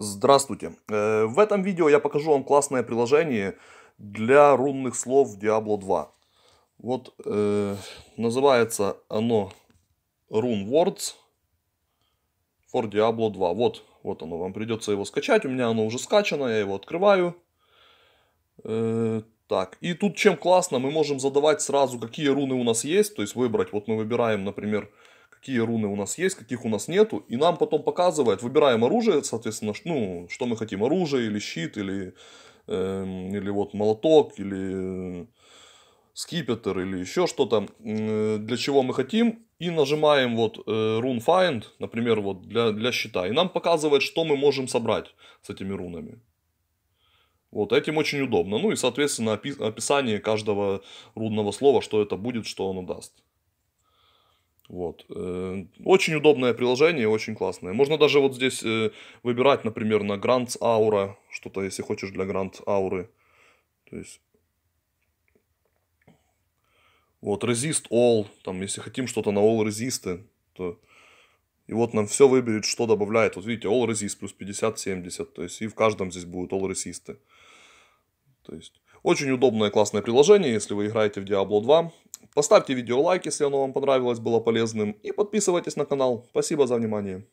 Здравствуйте! Э, в этом видео я покажу вам классное приложение для рунных слов в Diablo 2. Вот э, называется оно Rune Words for Diablo 2. Вот, вот оно, вам придется его скачать. У меня оно уже скачано, я его открываю. Э, так, и тут чем классно, мы можем задавать сразу, какие руны у нас есть. То есть выбрать, вот мы выбираем, например, какие руны у нас есть, каких у нас нету, и нам потом показывает, выбираем оружие, соответственно, ну, что мы хотим, оружие или щит, или, э, или вот молоток, или э, скипетр, или еще что-то, э, для чего мы хотим, и нажимаем вот э, rune find, например, вот для, для щита, и нам показывает, что мы можем собрать с этими рунами. Вот этим очень удобно. Ну и, соответственно, опис описание каждого рудного слова, что это будет, что оно даст. Вот. Э, очень удобное приложение, очень классное. Можно даже вот здесь э, выбирать, например, на Grants Aura, что-то, если хочешь, для Grant Aura. То есть... Вот, Resist All, там, если хотим что-то на All Resist, то... И вот нам все выберет, что добавляет. Вот видите, All Resist плюс 50-70, то есть и в каждом здесь будут All Resist. То есть... Очень удобное, классное приложение, если вы играете в Diablo 2 Поставьте видео лайк, если оно вам понравилось, было полезным. И подписывайтесь на канал. Спасибо за внимание.